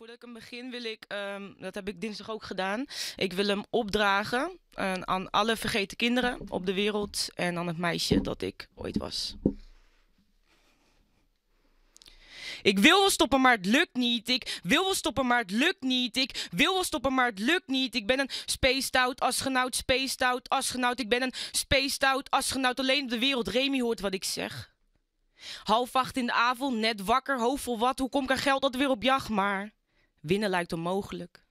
Voordat ik hem begin wil ik, ehm, dat heb ik dinsdag ook gedaan, ik wil hem opdragen eh, aan alle vergeten kinderen op de wereld en aan het meisje dat ik ooit was. Ik wil wel stoppen, maar het lukt niet. Ik wil wel stoppen, maar het lukt niet. Ik wil wel stoppen, maar het lukt niet. Ik ben een spacedout, astronaut, space astronaut. Ik ben een spacedout, out astronaut. Alleen op de wereld, Remy hoort wat ik zeg. Half acht in de avond, net wakker, hoofd vol wat. Hoe kom ik aan geld dat weer op jacht, maar... Winnen lijkt onmogelijk.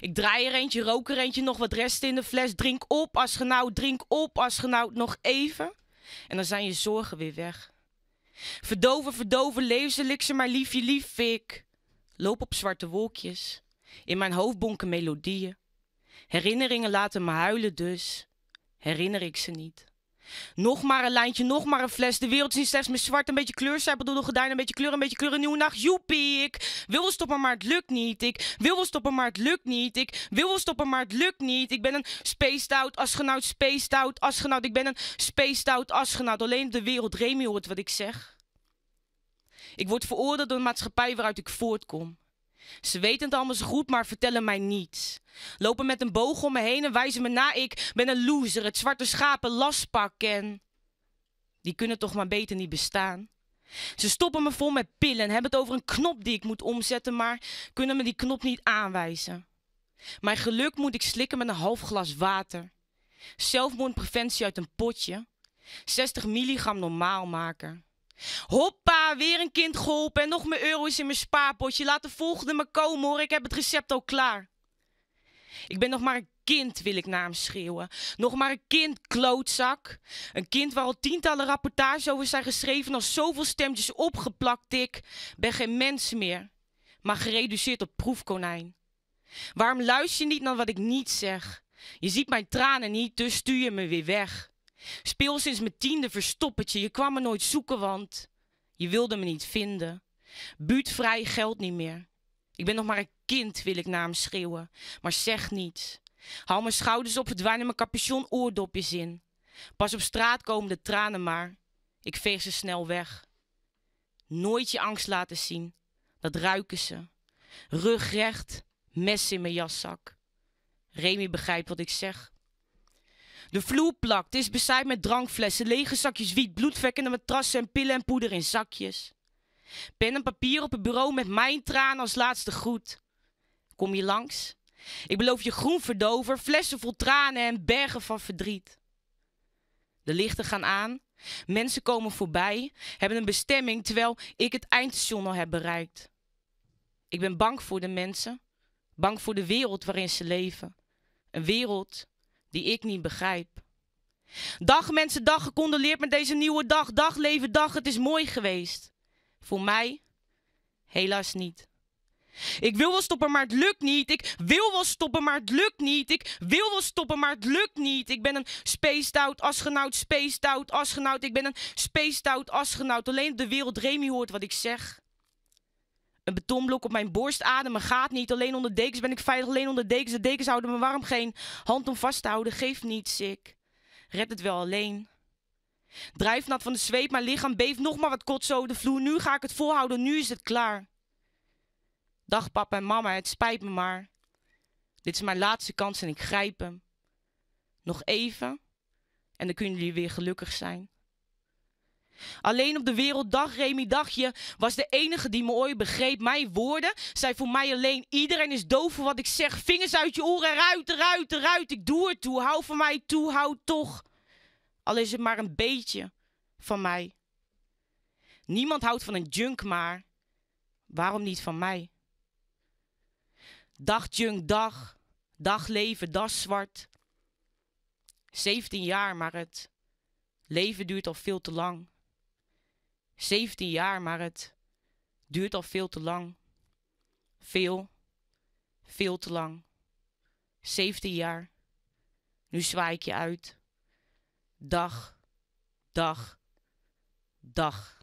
Ik draai er eentje, rook er eentje, nog wat resten in de fles. Drink op als drink op als nog even. En dan zijn je zorgen weer weg. Verdoven, verdoven, leef ze, ze maar liefje, lief ik. Loop op zwarte wolkjes. In mijn hoofd bonken melodieën. Herinneringen laten me huilen dus. Herinner ik ze niet. Nog maar een lijntje, nog maar een fles. De wereld is niet slechts meer zwart, een beetje kleur. Zij bedoelde gordijn, een beetje kleur, een beetje kleur. Een nieuwe nacht, joepie. Ik wil wel stoppen, maar het lukt niet. Ik wil wel stoppen, maar het lukt niet. Ik wil wel stoppen, maar het lukt niet. Ik ben een space out, asgenaut, space out, asgenaut. Ik ben een spaced out, asgenaut. Alleen de wereld, Remy hoort wat ik zeg. Ik word veroordeeld door de maatschappij waaruit ik voortkom. Ze weten het allemaal zo goed, maar vertellen mij niets. Lopen met een boog om me heen en wijzen me na. Ik ben een loser, het zwarte schapen Die kunnen toch maar beter niet bestaan. Ze stoppen me vol met pillen en hebben het over een knop die ik moet omzetten, maar kunnen me die knop niet aanwijzen. Mijn geluk moet ik slikken met een half glas water. Zelfmoordpreventie uit een potje. 60 milligram normaal maken. Hoppa, weer een kind geholpen en nog meer euro's in mijn spaarpotje. Laat de volgende maar komen hoor, ik heb het recept al klaar. Ik ben nog maar een kind, wil ik naar hem schreeuwen. Nog maar een kind, klootzak. Een kind waar al tientallen rapportages over zijn geschreven... als zoveel stemtjes opgeplakt, ik ben geen mens meer. Maar gereduceerd op proefkonijn. Waarom luister je niet naar wat ik niet zeg? Je ziet mijn tranen niet, dus stuur je me weer weg. Speel sinds mijn tiende verstoppertje. Je kwam me nooit zoeken, want je wilde me niet vinden. Buutvrij geld niet meer. Ik ben nog maar een kind, wil ik naar hem schreeuwen. Maar zeg niets. Hou mijn schouders op, verdwijn mijn capuchon oordopjes in. Pas op straat komen de tranen maar. Ik veeg ze snel weg. Nooit je angst laten zien. Dat ruiken ze. Rugrecht, mes in mijn jaszak. Remy begrijpt wat ik zeg. De vloer plakt, is bezaaid met drankflessen, lege zakjes wiet, bloedvekkende matrassen en pillen en poeder in zakjes. Pen en papier op het bureau met mijn tranen als laatste groet. Kom je langs? Ik beloof je groen verdover, flessen vol tranen en bergen van verdriet. De lichten gaan aan, mensen komen voorbij, hebben een bestemming terwijl ik het eindstation al heb bereikt. Ik ben bang voor de mensen, bang voor de wereld waarin ze leven. Een wereld die ik niet begrijp. Dag mensen, dag gecondoleerd met deze nieuwe dag. Dag leven, dag, het is mooi geweest. Voor mij helaas niet. Ik wil wel stoppen, maar het lukt niet. Ik wil wel stoppen, maar het lukt niet. Ik wil wel stoppen, maar het lukt niet. Ik ben een spaced out asgenaut spaced out asgenaut Ik ben een spaced out asgenaut Alleen op de wereld Remy hoort wat ik zeg. Een betonblok op mijn borst ademen gaat niet. Alleen onder dekens ben ik veilig. Alleen onder dekens. De dekens houden me warm. Geen hand om vast te houden. Geef niets. Ik red het wel alleen. Drijfnat van de zweep. Mijn lichaam beeft nog maar wat kotso zo de vloer. Nu ga ik het volhouden. Nu is het klaar. Dag papa en mama. Het spijt me maar. Dit is mijn laatste kans en ik grijp hem. Nog even. En dan kunnen jullie weer gelukkig zijn. Alleen op de werelddag, Remy Dagje, was de enige die me ooit begreep. Mijn woorden zijn voor mij alleen. Iedereen is doof voor wat ik zeg. Vingers uit je oren, eruit, eruit, eruit. Ik doe het toe. Hou van mij toe, hou toch. Al is het maar een beetje van mij. Niemand houdt van een junk, maar waarom niet van mij? Dag junk, dag. Dag leven, dag zwart. 17 jaar, maar het leven duurt al veel te lang. 17 jaar, maar het duurt al veel te lang. Veel, veel te lang. 17 jaar. Nu zwaai ik je uit. Dag, dag, dag.